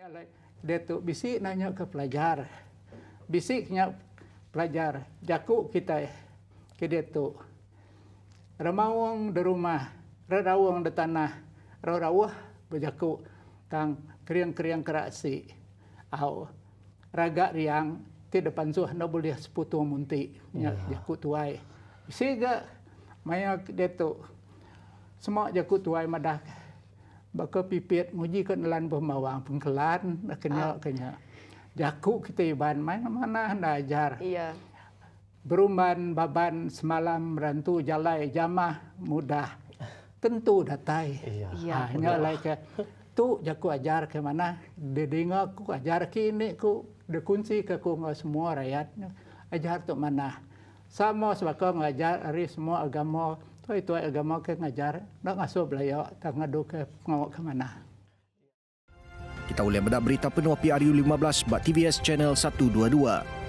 Ya, like, dia tu bisi nanya ke pelajar. Bisi nanya pelajar. Jaku kita ke dia tu. ramawang di rumah. Rerawang di tanah. Rerawah berjaku. Tang kriang kriang keraksi, aw Raga riang. Ti depan suh nak boleh seputu munti. Ya, jaku tuai. Bisi ke? Maya dia tu. Semua jaku tuai madah. Bakal pipit muji ke nelan pemawang pengkelan nak kenya ah. kenya jaku kita iban main mana anda ajar iya beruman baban semalam rantu jalai jamah mudah tentu datai iya ah, hanya lai ke tu jaku ajar ke mana dedinga ku ajar kini aku de kunci ke ku semua rakyat ajar tu mana sama sebab kau mengajar ari semua agama Tu oh, itu agama ke ngajar, nak ngasuh belaya, tak ngadu ke pengawak ke mana. Kita boleh berita penuh PRU 15 buat TVS Channel 122.